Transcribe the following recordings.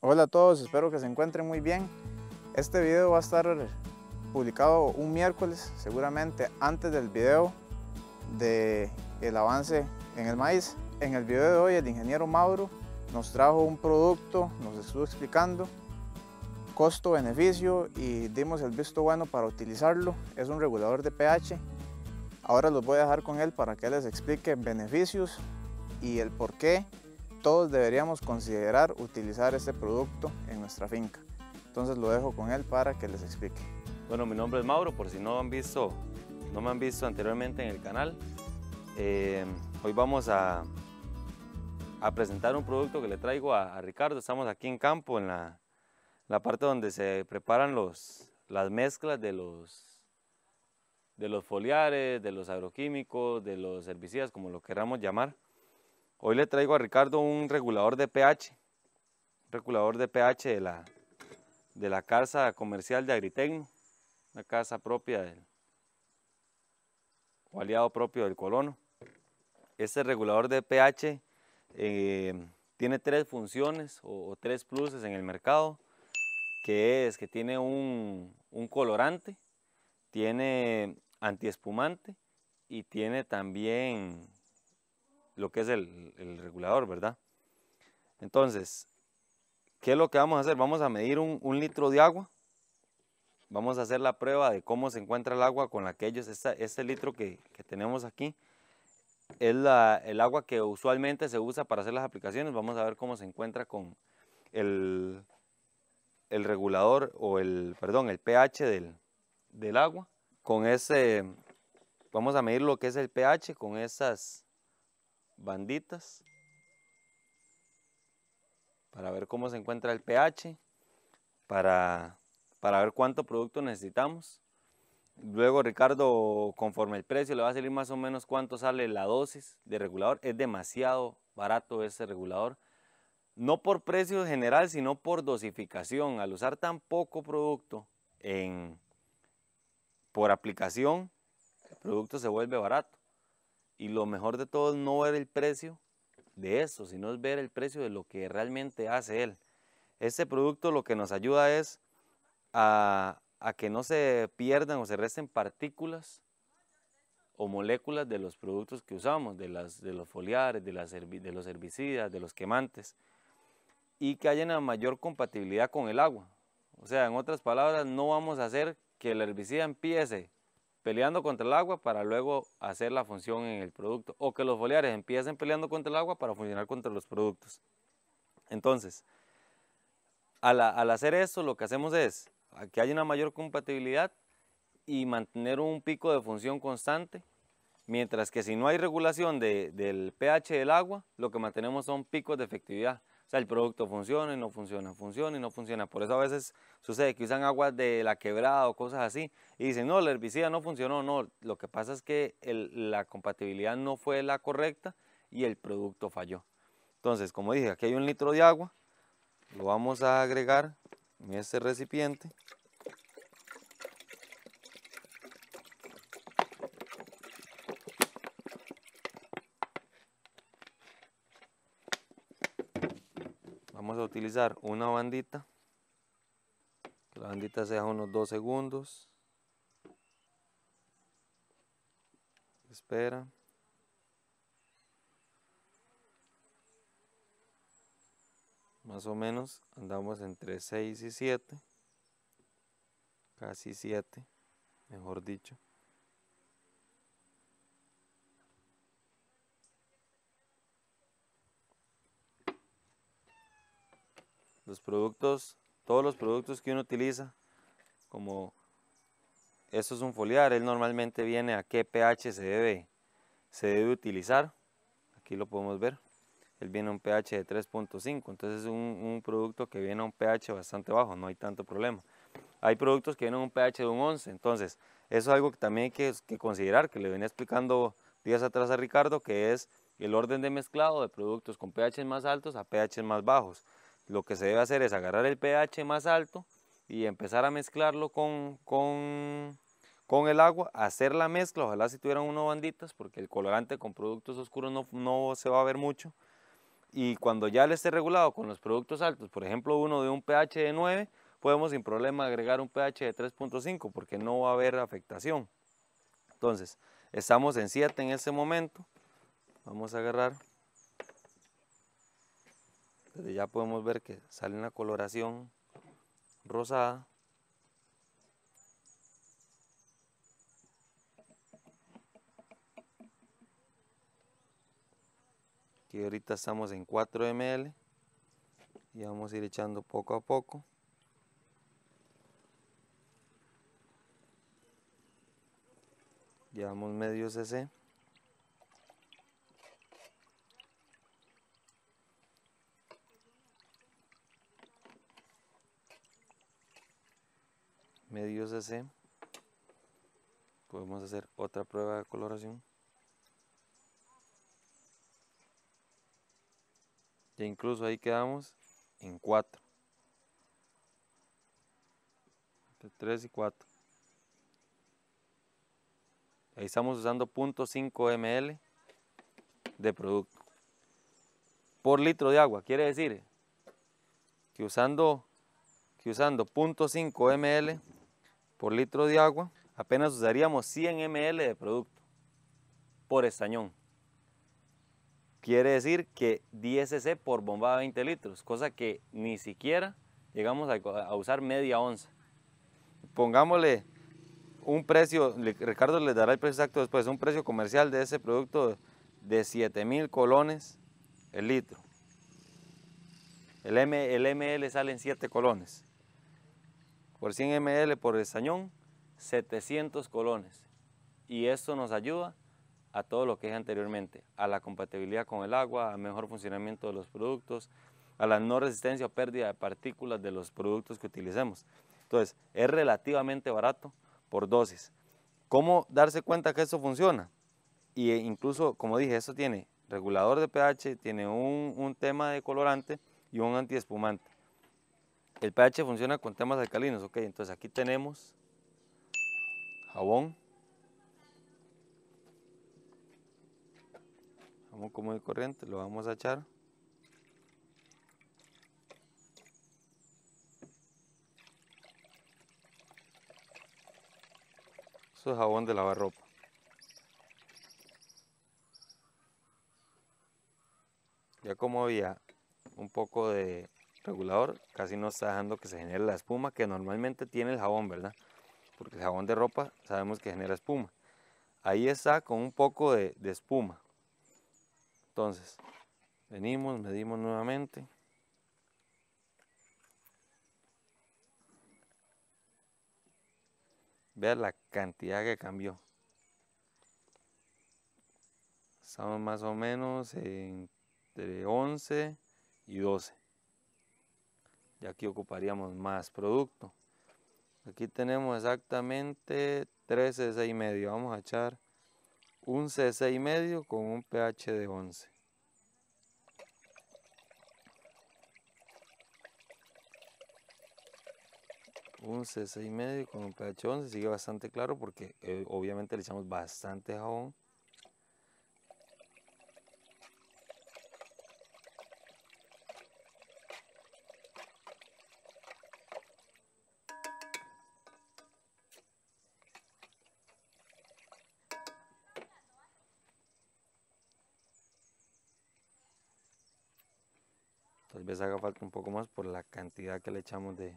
Hola a todos, espero que se encuentren muy bien. Este video va a estar publicado un miércoles, seguramente antes del video del el avance en el maíz. En el video de hoy el ingeniero Mauro nos trajo un producto, nos estuvo explicando costo-beneficio y dimos el visto bueno para utilizarlo. Es un regulador de pH. Ahora los voy a dejar con él para que les explique beneficios y el por qué todos deberíamos considerar utilizar este producto en nuestra finca. Entonces lo dejo con él para que les explique. Bueno, mi nombre es Mauro, por si no, han visto, no me han visto anteriormente en el canal. Eh, hoy vamos a, presentar un producto que le traigo a, Ricardo. Estamos aquí en campo, en la, parte donde se preparan los, las mezclas de los, de los foliares, de los agroquímicos, de los herbicidas, como lo queramos llamar. Hoy le traigo a Ricardo un regulador de pH, un regulador de pH de la, de la casa comercial de Agritecno, una casa propia del, o aliado propio del colono. Este regulador de pH eh, tiene tres funciones o, tres pluses en el mercado, que es que tiene un, un colorante, tiene antiespumante y tiene también lo que es el, regulador, ¿verdad? Entonces, ¿qué es lo que vamos a hacer? Vamos a medir un, litro de agua. Vamos a hacer la prueba de cómo se encuentra el agua con la que ellos, este, litro que, tenemos aquí, es el agua que usualmente se usa para hacer las aplicaciones. Vamos a ver cómo se encuentra con el, regulador o el, perdón, el pH del, del agua. Con ese, vamos a medir lo que es el pH con esas banditas para ver cómo se encuentra el pH, para, ver cuánto producto necesitamos. Luego Ricardo, conforme el precio, le va a salir más o menos cuánto sale la dosis de regulador. Es demasiado barato ese regulador. No por precio general, sino por dosificación. Al usar tan poco producto en, por aplicación, el producto se vuelve barato. Y lo mejor de todo es no ver el precio de eso, sino es ver el precio de lo que realmente hace él. Este producto lo que nos ayuda es a, que no se pierdan o se resten partículas o moléculas de los productos que usamos, de, las, de los foliares, de, las, de los herbicidas, de los quemantes, y que haya una mayor compatibilidad con el agua. O sea, en otras palabras, no vamos a hacer que el herbicida empiece peleando contra el agua para luego hacer la función en el producto. O que los foliares empiecen peleando contra el agua para funcionar contra los productos. Entonces, al, hacer eso, lo que hacemos es que haya una mayor compatibilidad y mantener un pico de función constante, mientras que si no hay regulación del pH del agua, lo que mantenemos son picos de efectividad. O sea, el producto funciona y no funciona, funciona y no funciona. Por eso a veces sucede que usan aguas de la quebrada o cosas así y dicen, no, el herbicida no funcionó. No, lo que pasa es que la compatibilidad no fue la correcta y el producto falló. Entonces, como dije, aquí hay un litro de agua. Lo vamos a agregar en este recipiente. vamos a utilizar una bandita la bandita sea unos 2 segundos espera más o menos andamos entre 6 y 7 casi 7 mejor dicho los productos, todos los productos que uno utiliza, como esto es un foliar, él normalmente viene a qué pH se debe, se debe utilizar, aquí lo podemos ver, él viene a un pH de 3.5, entonces es un, producto que viene a un pH bastante bajo, no hay tanto problema. Hay productos que vienen a un pH de un 11, entonces eso es algo que también hay que considerar, que le venía explicando días atrás a Ricardo, que es el orden de mezclado de productos con pH más altos a pH más bajos lo que se debe hacer es agarrar el pH más alto y empezar a mezclarlo con, con, con el agua, hacer la mezcla, ojalá si tuvieran unos banditas, porque el colorante con productos oscuros no, no se va a ver mucho. Y cuando ya le esté regulado con los productos altos, por ejemplo uno de un pH de 9, podemos sin problema agregar un pH de 3.5 porque no va a haber afectación. Entonces, estamos en 7 en ese momento. Vamos a agarrar desde ya podemos ver que sale una coloración rosada. Aquí ahorita estamos en 4 ml y vamos a ir echando poco a poco. Llevamos medio cc. medios AC podemos hacer otra prueba de coloración e incluso ahí quedamos en 4 3 y 4 ahí estamos usando 0.5 ml de producto por litro de agua quiere decir que usando que usando 0.5 ml por litro de agua, apenas usaríamos 100 ml de producto por estañón. Quiere decir que 10 cc por bombada 20 litros, cosa que ni siquiera llegamos a, usar media onza. Pongámosle un precio, Ricardo les dará el precio exacto después, un precio comercial de ese producto de 7000 colones el litro. El, el ML sale en 7 colones por 100 ml por estañón, 700 colones. Y esto nos ayuda a todo lo que es anteriormente, a la compatibilidad con el agua, a mejor funcionamiento de los productos, a la no resistencia o pérdida de partículas de los productos que utilicemos. Entonces, es relativamente barato por dosis. ¿Cómo darse cuenta que eso funciona? Y eh, incluso, como dije, esto tiene regulador de pH, tiene un, un tema de colorante y un antiespumante. El pH funciona con temas alcalinos, ok, entonces aquí tenemos jabón, jabón común y corriente, lo vamos a echar. Eso es jabón de lavar ropa. Ya como había un poco de regulador casi no está dejando que se genere la espuma que normalmente tiene el jabón, ¿verdad? Porque el jabón de ropa sabemos que genera espuma. Ahí está con un poco de, espuma. Entonces, venimos, medimos nuevamente. Vean la cantidad que cambió. Estamos más o menos entre 11 y 12 y aquí ocuparíamos más producto. Aquí tenemos exactamente 3 y medio. Vamos a echar un cc y medio con un pH de 11. Un cd6 y medio con un pH de 11. Sigue bastante claro porque eh, obviamente le echamos bastante jabón. vez haga falta un poco más por la cantidad que le echamos de,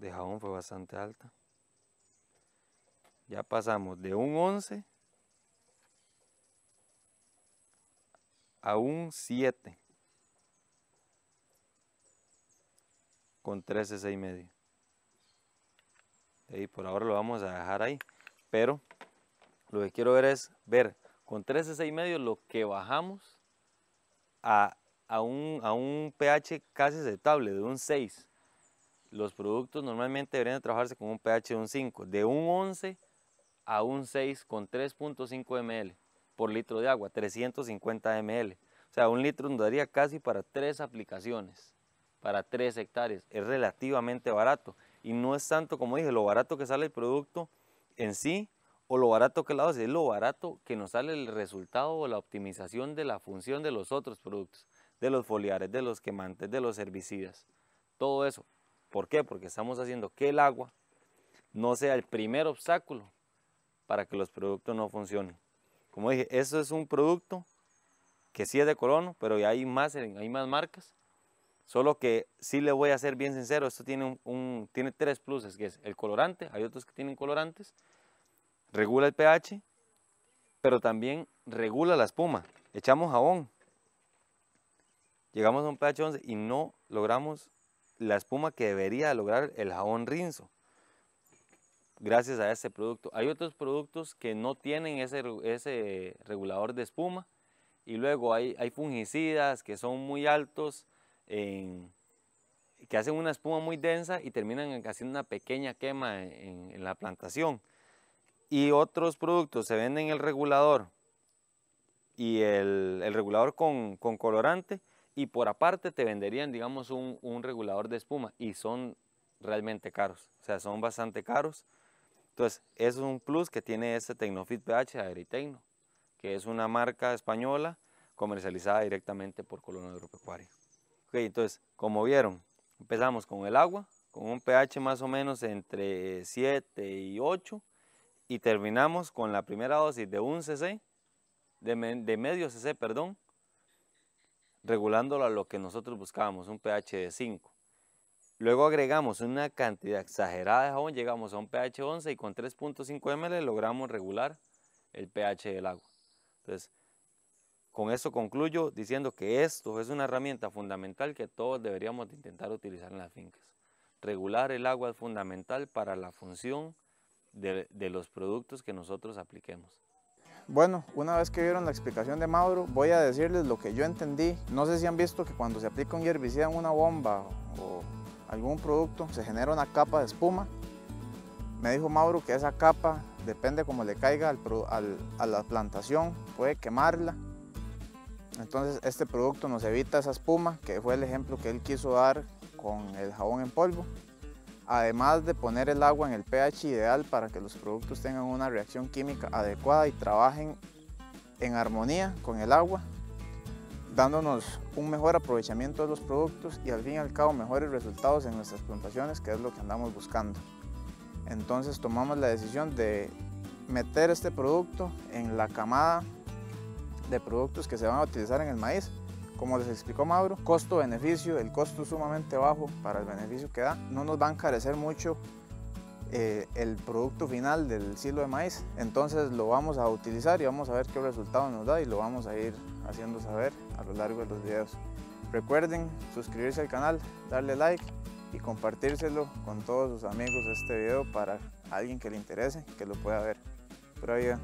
jabón, fue bastante alta. Ya pasamos de un 11 a un 7 con 13, 6 y medio. Y por ahora lo vamos a dejar ahí, pero lo que quiero ver es ver con 13, 6 y medio lo que bajamos a a un, a un pH casi aceptable, de un 6. Los productos normalmente deberían trabajarse con un pH de un 5, de un 11 a un 6 con 3.5 ml por litro de agua, 350 ml. O sea, un litro nos daría casi para tres aplicaciones, para tres hectáreas. Es relativamente barato y no es tanto, como dije, lo barato que sale el producto en sí o lo barato que la dosis, es lo barato que nos sale el resultado o la optimización de la función de los otros productos de los foliares, de los quemantes, de los herbicidas, todo eso. ¿Por qué? Porque estamos haciendo que el agua no sea el primer obstáculo para que los productos no funcionen. Como dije, eso es un producto que sí es de colono, pero hay más, hay más marcas. Solo que sí le voy a ser bien sincero, esto tiene, tiene tres pluses, que es el colorante, hay otros que tienen colorantes, regula el pH, pero también regula la espuma. Echamos jabón, llegamos a un pH 11 y no logramos la espuma que debería lograr el jabón rinzo gracias a ese producto. Hay otros productos que no tienen ese, ese regulador de espuma y luego hay, hay fungicidas que son muy altos, que hacen una espuma muy densa y terminan haciendo una pequeña quema en, la plantación. Y otros productos se venden el regulador y el, regulador con, con colorante y por aparte te venderían, digamos, un, un regulador de espuma y son realmente caros, o sea, son bastante caros. Entonces, eso es un plus que tiene este Tecnofit PH de Agritecno, que es una marca española comercializada directamente por Colonia Agropecuaria. Ok, entonces, como vieron, empezamos con el agua, con un pH más o menos entre 7 y 8, y terminamos con la primera dosis de un cc, de, de medio cc, perdón, regulándolo a lo que nosotros buscábamos, un pH de 5. Luego agregamos una cantidad exagerada de jabón, llegamos a un pH 11 y con 3.5 ml logramos regular el pH del agua. Entonces, con eso concluyo diciendo que esto es una herramienta fundamental que todos deberíamos intentar utilizar en las fincas. Regular el agua es fundamental para la función de, de los productos que nosotros apliquemos. Bueno, una vez que vieron la explicación de Mauro, voy a decirles lo que yo entendí. No sé si han visto que cuando se aplica un herbicida en una bomba o algún producto, se genera una capa de espuma. Me dijo Mauro que esa capa, depende cómo le caiga a la plantación, puede quemarla. Entonces este producto nos evita esa espuma, que fue el ejemplo que él quiso dar con el jabón en polvo además de poner el agua en el pH ideal para que los productos tengan una reacción química adecuada y trabajen en armonía con el agua, dándonos un mejor aprovechamiento de los productos y al fin y al cabo mejores resultados en nuestras plantaciones, que es lo que andamos buscando. Entonces tomamos la decisión de meter este producto en la camada de productos que se van a utilizar en el maíz como les explicó Mauro, costo-beneficio, el costo sumamente bajo para el beneficio que da, no nos va a encarecer mucho eh, el producto final del silo de maíz. Entonces lo vamos a utilizar y vamos a ver qué resultado nos da y lo vamos a ir haciendo saber a lo largo de los videos. Recuerden suscribirse al canal, darle like y compartírselo con todos sus amigos este video para alguien que le interese, que lo pueda ver. Pura vida.